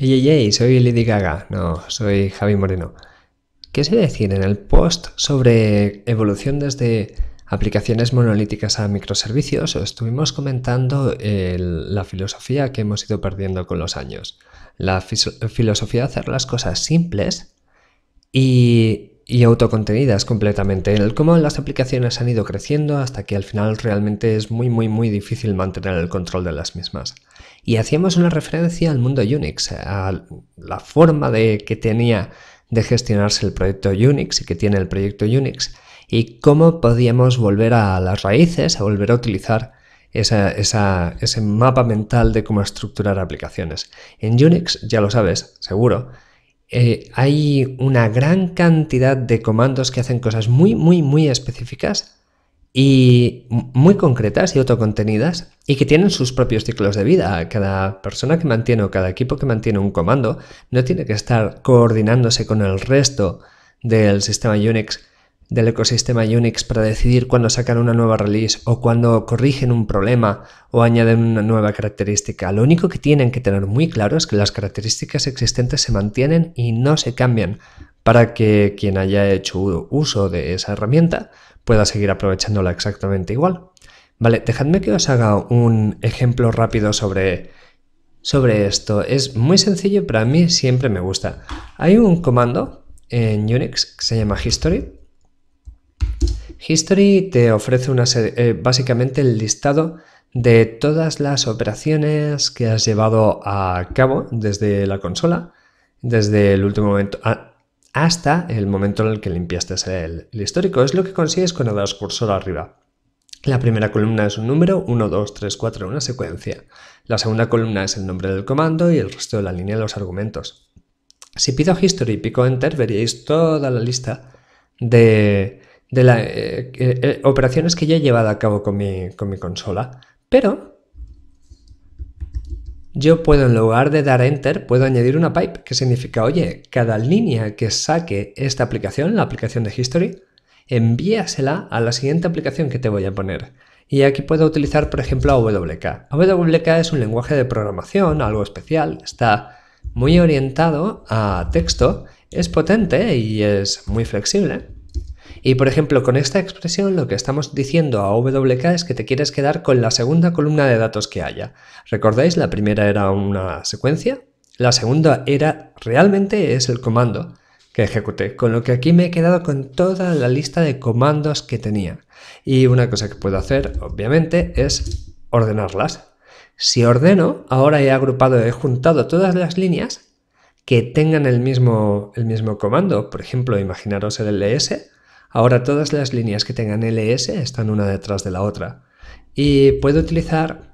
Ey, ey, ey, soy Lady Gaga. No, soy Javi Moreno. ¿Qué sé decir en el post sobre evolución desde aplicaciones monolíticas a microservicios? Estuvimos comentando la filosofía que hemos ido perdiendo con los años. La filosofía de hacer las cosas simples y y autocontenidas completamente. El cómo las aplicaciones han ido creciendo hasta que al final realmente es muy muy muy difícil mantener el control de las mismas. Y hacíamos una referencia al mundo Unix, a la forma de que tenía de gestionarse el proyecto Unix y que tiene el proyecto Unix y cómo podíamos volver a las raíces, a volver a utilizar ese mapa mental de cómo estructurar aplicaciones. En Unix, ya lo sabes, seguro, eh, hay una gran cantidad de comandos que hacen cosas muy, muy, muy específicas y muy concretas y autocontenidas y que tienen sus propios ciclos de vida. Cada persona que mantiene o cada equipo que mantiene un comando no tiene que estar coordinándose con el resto del sistema Unix del ecosistema Unix para decidir cuándo sacan una nueva release o cuándo corrigen un problema o añaden una nueva característica. Lo único que tienen que tener muy claro es que las características existentes se mantienen y no se cambian para que quien haya hecho uso de esa herramienta pueda seguir aprovechándola exactamente igual. Vale, dejadme que os haga un ejemplo rápido sobre, sobre esto. Es muy sencillo, pero a mí siempre me gusta. Hay un comando en Unix que se llama history History te ofrece eh, básicamente el listado de todas las operaciones que has llevado a cabo desde la consola, desde el último momento hasta el momento en el que limpiaste el, histórico. Es lo que consigues con el cursor arriba. La primera columna es un número, 1, 2, 3, 4, una secuencia. La segunda columna es el nombre del comando y el resto de la línea de los argumentos. Si pido history y pico enter, veríais toda la lista de, de las eh, eh, eh, operaciones que ya he llevado a cabo con mi, consola. Pero yo puedo, en lugar de dar enter, puedo añadir una pipe que significa, oye, cada línea que saque esta aplicación, la aplicación de History, envíasela a la siguiente aplicación que te voy a poner. Y aquí puedo utilizar, por ejemplo, AWK. AWK es un lenguaje de programación, algo especial, está muy orientado a texto, es potente y es muy flexible. Y por ejemplo, con esta expresión lo que estamos diciendo a WK es que te quieres quedar con la segunda columna de datos que haya. ¿Recordáis? La primera era una secuencia, la segunda era realmente es el comando que ejecuté, con lo que aquí me he quedado con toda la lista de comandos que tenía. Y una cosa que puedo hacer, obviamente, es ordenarlas. Si ordeno, ahora he agrupado, he juntado todas las líneas que tengan el mismo, el mismo comando. Por ejemplo, imaginaros el ls, Ahora todas las líneas que tengan ls están una detrás de la otra. Y puedo utilizar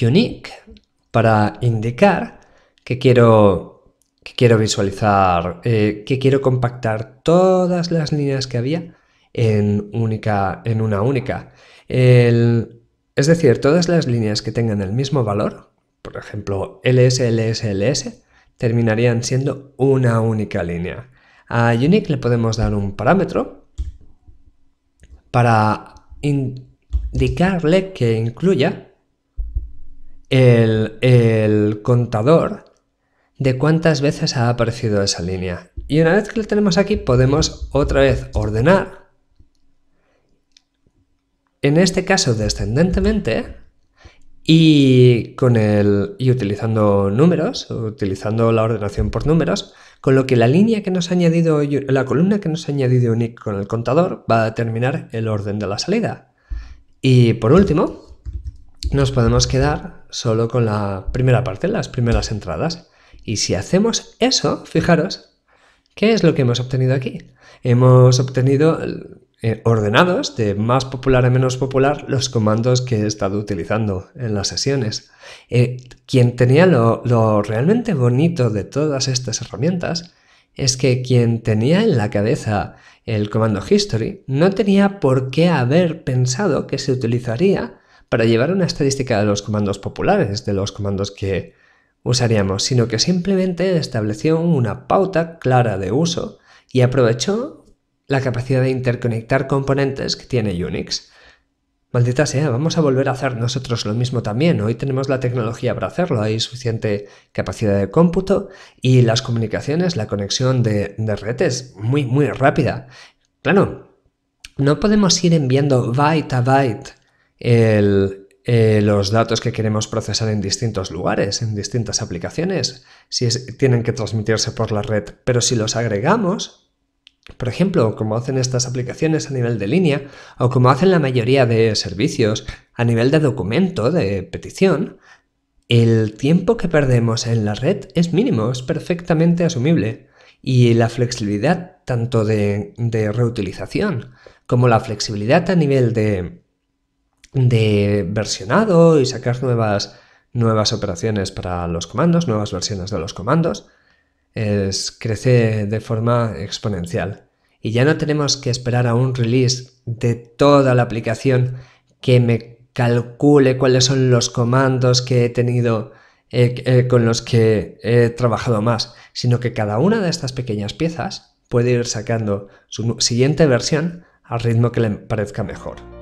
unique para indicar que quiero, que quiero visualizar, eh, que quiero compactar todas las líneas que había en, única, en una única. es decir, todas las líneas que tengan el mismo valor, por ejemplo ls, ls, ls, terminarían siendo una única línea. A unique le podemos dar un parámetro para indicarle que incluya el, contador de cuántas veces ha aparecido esa línea. Y una vez que lo tenemos aquí, podemos otra vez ordenar, en este caso descendentemente, y, con y utilizando números, utilizando la ordenación por números, con lo que la línea que nos ha añadido, la columna que nos ha añadido Unique con el contador va a determinar el orden de la salida. Y por último, nos podemos quedar solo con la primera parte, las primeras entradas. Y si hacemos eso, fijaros, ¿qué es lo que hemos obtenido aquí? Hemos obtenido eh, ordenados de más popular a menos popular los comandos que he estado utilizando en las sesiones. Eh, quien tenía lo realmente bonito de todas estas herramientas es que quien tenía en la cabeza el comando history no tenía por qué haber pensado que se utilizaría para llevar una estadística de los comandos populares, de los comandos que usaríamos, sino que simplemente estableció una pauta clara de uso y aprovechó la capacidad de interconectar componentes que tiene Unix. Maldita sea, vamos a volver a hacer nosotros lo mismo también. Hoy tenemos la tecnología para hacerlo, hay suficiente capacidad de cómputo y las comunicaciones, la conexión de, red es muy, muy rápida. Claro, no podemos ir enviando byte a byte eh, los datos que queremos procesar en distintos lugares, en distintas aplicaciones, si tienen que transmitirse por la red, pero si los agregamos, por ejemplo, como hacen estas aplicaciones a nivel de línea o como hacen la mayoría de servicios a nivel de documento, de petición, el tiempo que perdemos en la red es mínimo, es perfectamente asumible. Y la flexibilidad tanto de, reutilización como la flexibilidad a nivel de, versionado y sacar nuevas operaciones para los comandos, nuevas versiones de los comandos, crece de forma exponencial. Y ya no tenemos que esperar a un release de toda la aplicación que me calcule cuáles son los comandos que he tenido eh, eh, con los que he trabajado más, sino que cada una de estas pequeñas piezas puede ir sacando su siguiente versión al ritmo que le parezca mejor.